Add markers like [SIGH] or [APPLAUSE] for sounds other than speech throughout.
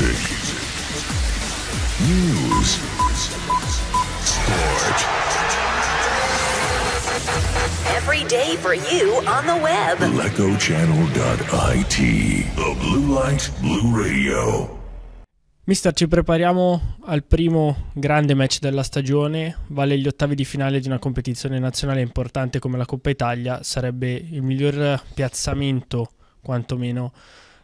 music, news, sport. Every day for you on the web. LecoChannel.it. The Blue Light, Blue Radio. Mister, ci prepariamo al primo grande match della stagione, vale gli ottavi di finale di una competizione nazionale importante come la Coppa Italia, sarebbe il miglior piazzamento, quantomeno,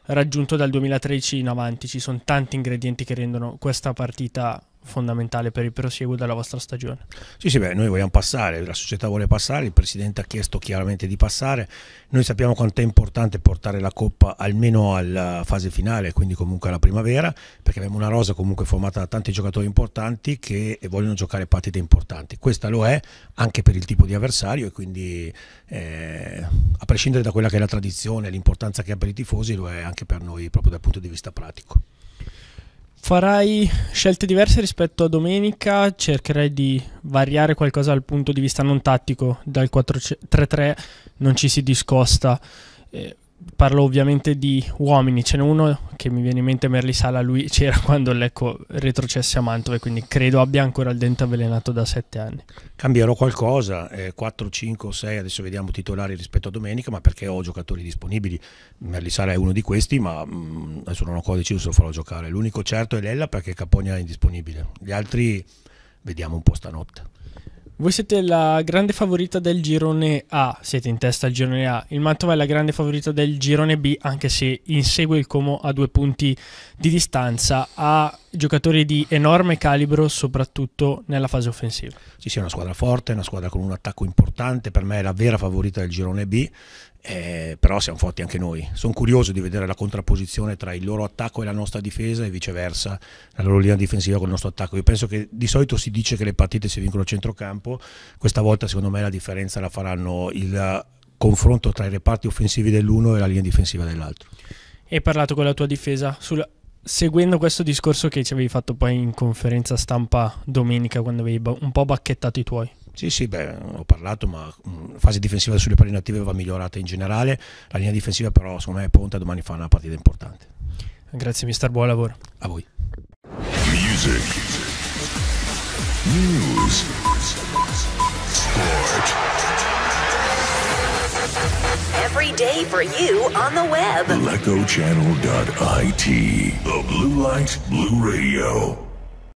raggiunto dal 2013 in avanti. Ci sono tanti ingredienti che rendono questa partita fondamentale per il proseguo della vostra stagione. Sì, sì, beh, noi vogliamo passare, la società vuole passare, il presidente ha chiesto chiaramente di passare, noi sappiamo quanto è importante portare la coppa almeno alla fase finale, quindi comunque alla primavera, perché abbiamo una rosa comunque formata da tanti giocatori importanti che vogliono giocare partite importanti. Questa lo è anche per il tipo di avversario e quindi eh, a prescindere da quella che è la tradizione, l'importanza che ha per i tifosi, lo è anche per noi proprio dal punto di vista pratico. Farai scelte diverse rispetto a domenica, cercherai di variare qualcosa dal punto di vista non tattico, dal 4-3-3 non ci si discosta. Eh, parlo ovviamente di uomini, ce n'è uno che mi viene in mente Merli Sala, lui c'era [LAUGHS] quando l'Ecco retrocesse a Mantova e quindi credo abbia ancora il dente avvelenato da sette anni. Cambierò qualcosa, eh, 4, 5, 6, adesso vediamo titolari rispetto a domenica, ma perché ho giocatori disponibili. Merli Sala è uno di questi, ma mh, mm, adesso non ho ancora deciso se lo farò giocare. L'unico certo è Lella perché Capogna è indisponibile. Gli altri vediamo un po' stanotte. Voi siete la grande favorita del girone A, siete in testa al girone A. Il Mantova è la grande favorita del girone B, anche se insegue il Como a due punti di distanza. Ha giocatori di enorme calibro, soprattutto nella fase offensiva. Sì, sì, è una squadra forte, una squadra con un attacco importante. Per me è la vera favorita del girone B. Eh, però siamo forti anche noi. Sono curioso di vedere la contrapposizione tra il loro attacco e la nostra difesa e viceversa, la loro linea difensiva con il nostro attacco. Io penso che di solito si dice che le partite si vincono a centrocampo, questa volta secondo me la differenza la faranno il eh, confronto tra i reparti offensivi dell'uno e la linea difensiva dell'altro. Hai parlato con la tua difesa sul, seguendo questo discorso che ci avevi fatto poi in conferenza stampa domenica quando avevi un po' bacchettato i tuoi. Sì, sì, beh, ho parlato, ma la fase difensiva sulle palline attive va migliorata in generale, la linea difensiva però secondo me è pronta. domani fa una partita importante. Grazie mister, buon lavoro. A voi. Music. News. Sport. Every day for you on the web. LecoChannel.it. The blue light, blue radio.